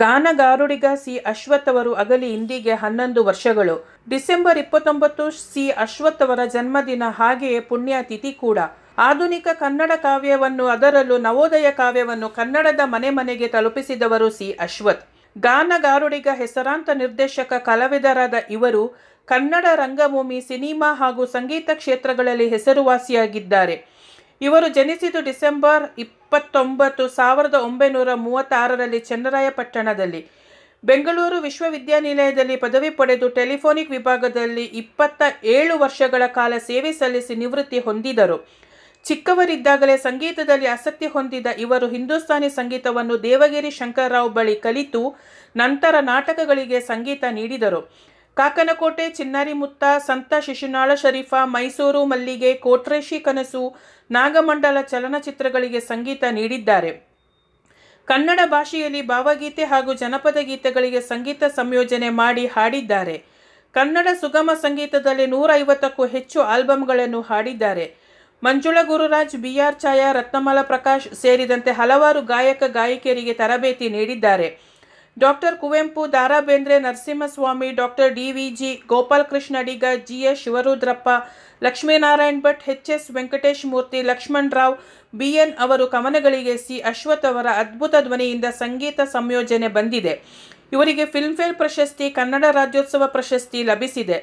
ಗಾನಗಾರುಡಿಗ C Ashwath ಅವರು ಅಗಲಿ ಇಂದಿಗೆ ಹನ್ನೊಂದು ವರ್ಷಗಳು ಡಿಸೆಂಬರ್ ಇಪ್ಪತ್ತೊಂಬತ್ತು ಸಿ ಅಶ್ವಥ್ ಅವರ ಜನ್ಮದಿನ ಹಾಗೆಯೇ ಪುಣ್ಯತಿಥಿ ಕೂಡ ಆಧುನಿಕ ಕನ್ನಡ ಕಾವ್ಯವನ್ನು ಅದರಲ್ಲೂ ನವೋದಯ ಕಾವ್ಯವನ್ನು ಕನ್ನಡದ ಮನೆ ಮನೆಗೆ ತಲುಪಿಸಿದವರು ಸಿ ಅಶ್ವಥ್ ಗಾನಗಾರುಡಿಗ ಹೆಸರಾಂತ ನಿರ್ದೇಶಕ ಕಲಾವಿದರಾದ ಇವರು ಕನ್ನಡ ರಂಗಭೂಮಿ ಸಿನಿಮಾ ಹಾಗೂ ಸಂಗೀತ ಕ್ಷೇತ್ರಗಳಲ್ಲಿ ಹೆಸರುವಾಸಿಯಾಗಿದ್ದಾರೆ ಇವರು ಜನಿಸಿದ್ದು ಡಿಸೆಂಬರ್ ಇಪ್ಪತ್ತೊಂಬತ್ತು ಸಾವಿರದ ಒಂಬೈನೂರ ಮೂವತ್ತಾರರಲ್ಲಿ ಚನ್ನರಾಯಪಟ್ಟಣದಲ್ಲಿ ಬೆಂಗಳೂರು ವಿಶ್ವವಿದ್ಯಾನಿಲಯದಲ್ಲಿ ಪದವಿ ಪಡೆದು ಟೆಲಿಫೋನಿಕ್ ವಿಭಾಗದಲ್ಲಿ ಇಪ್ಪತ್ತ ಏಳು ವರ್ಷಗಳ ಕಾಲ ಸೇವೆ ಸಲ್ಲಿಸಿ ನಿವೃತ್ತಿ ಹೊಂದಿದರು ಚಿಕ್ಕವರಿದ್ದಾಗಲೇ ಸಂಗೀತದಲ್ಲಿ ಆಸಕ್ತಿ ಹೊಂದಿದ ಇವರು ಹಿಂದೂಸ್ತಾನಿ ಸಂಗೀತವನ್ನು ದೇವಗಿರಿ ಶಂಕರರಾವ್ ಬಳಿ ಕಲಿತು ನಂತರ ನಾಟಕಗಳಿಗೆ ಸಂಗೀತ ನೀಡಿದರು ಕಾಕನಕೋಟೆ ಚಿನ್ನಾರಿಮುತ್ತ ಸಂತ ಶಿಶುನಾಳ ಶರೀಫ ಮೈಸೂರು ಮಲ್ಲಿಗೆ ಕೋಟ್ರೇಶಿ ಕನಸು ನಾಗಮಂಡಲ ಚಲನಚಿತ್ರಗಳಿಗೆ ಸಂಗೀತ ನೀಡಿದ್ದಾರೆ ಕನ್ನಡ ಭಾಷೆಯಲ್ಲಿ ಭಾವಗೀತೆ ಹಾಗೂ ಜನಪದ ಗೀತೆಗಳಿಗೆ ಸಂಗೀತ ಸಂಯೋಜನೆ ಮಾಡಿ ಹಾಡಿದ್ದಾರೆ ಕನ್ನಡ ಸುಗಮ ಸಂಗೀತದಲ್ಲಿ ನೂರೈವತ್ತಕ್ಕೂ ಹೆಚ್ಚು ಆಲ್ಬಮ್ಗಳನ್ನು ಹಾಡಿದ್ದಾರೆ ಮಂಜುಳ ಗುರುರಾಜ್ ಬಿ ಆರ್ ಛಾಯಾ ರತ್ನಮಾಲಾ ಪ್ರಕಾಶ್ ಸೇರಿದಂತೆ ಹಲವಾರು ಗಾಯಕ ಗಾಯಕಿಯರಿಗೆ ತರಬೇತಿ ನೀಡಿದ್ದಾರೆ doctor Kuvempu Dara Bendre Narasimhaswamy doctor D V G Gopalakrishna Adiga G S Shivarudrappa Lakshminarayan Bhat H S Venkatesh Murthy Lakshmanrao B N ಅವರು ಕವನಗಳಿಗೆ ಸಿ ಅಶ್ವಥ್ ಅವರ ಅದ್ಭುತ ಧ್ವನಿಯಿಂದ ಸಂಗೀತ ಸಂಯೋಜನೆ ಬಂದಿದೆ ಇವರಿಗೆ ಫಿಲ್ಮ್ಫೇರ್ ಪ್ರಶಸ್ತಿ ಕನ್ನಡ ರಾಜ್ಯೋತ್ಸವ ಪ್ರಶಸ್ತಿ ಲಭಿಸಿದೆ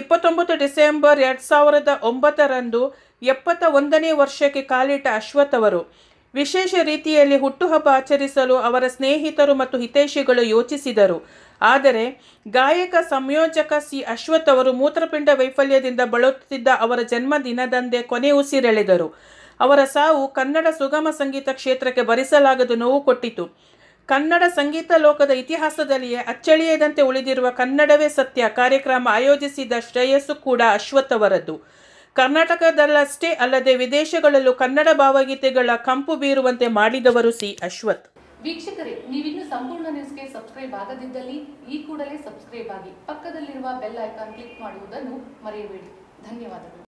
ಇಪ್ಪತ್ತೊಂಬತ್ತು ಡಿಸೆಂಬರ್ ಎರಡು ಸಾವಿರದ ಒಂಬತ್ತರಂದು ಎಪ್ಪತ್ತ ಒಂದನೇ ವರ್ಷಕ್ಕೆ ಕಾಲಿಟ್ಟ ಅಶ್ವಥ್ ಅವರು ವಿಶೇಷ ರೀತಿಯಲ್ಲಿ ಹುಟ್ಟುಹಬ್ಬ ಆಚರಿಸಲು ಅವರ ಸ್ನೇಹಿತರು ಮತ್ತು ಹಿತೈಷಿಗಳು ಯೋಚಿಸಿದರು ಆದರೆ ಗಾಯಕ ಸಂಯೋಜಕ ಸಿ ಅಶ್ವಥ್ ಅವರು ಮೂತ್ರಪಿಂಡ ವೈಫಲ್ಯದಿಂದ ಬಳಲುತ್ತಿದ್ದ ಅವರ ಜನ್ಮದಿನದಂದೇ ಕೊನೆ ಉಸಿರೆಳೆದರು ಅವರ ಸಾವು ಕನ್ನಡ ಸುಗಮ ಸಂಗೀತ ಕ್ಷೇತ್ರಕ್ಕೆ ಭರಿಸಲಾಗದ ನೋವು ಕೊಟ್ಟಿತು ಕನ್ನಡ ಸಂಗೀತ ಲೋಕದ ಇತಿಹಾಸದಲ್ಲಿಯೇ ಅಚ್ಚಳಿಯದಂತೆ ಉಳಿದಿರುವ ಕನ್ನಡವೇ ಸತ್ಯ ಕಾರ್ಯಕ್ರಮ ಆಯೋಜಿಸಿದ ಶ್ರೇಯಸ್ಸು ಕೂಡ ಅಶ್ವಥ್ ಅವರದ್ದು ಕರ್ನಾಟಕದಲ್ಲಷ್ಟೇ ಅಲ್ಲದೆ ವಿದೇಶಗಳಲ್ಲೂ ಕನ್ನಡ ಭಾವಗೀತೆಗಳ ಕಂಪು ಬೀರುವಂತೆ ಮಾಡಿದವರು ಸಿ ಅಶ್ವಥ್ ವೀಕ್ಷಕರೇ ನೀವಿನ್ನೂ ಸಂಪೂರ್ಣ ನ್ಯೂಸ್ಗೆ ಸಬ್ಸ್ಕ್ರೈಬ್ ಆಗದಿದ್ದಲ್ಲಿ ಈ ಕೂಡಲೇ ಸಬ್ಸ್ಕ್ರೈಬ್ ಆಗಿ ಪಕ್ಕದಲ್ಲಿರುವ ಬೆಲ್ ಐಕಾನ್ ಕ್ಲಿಕ್ ಮಾಡುವುದನ್ನು ಮರೆಯಬೇಡಿ ಧನ್ಯವಾದಗಳು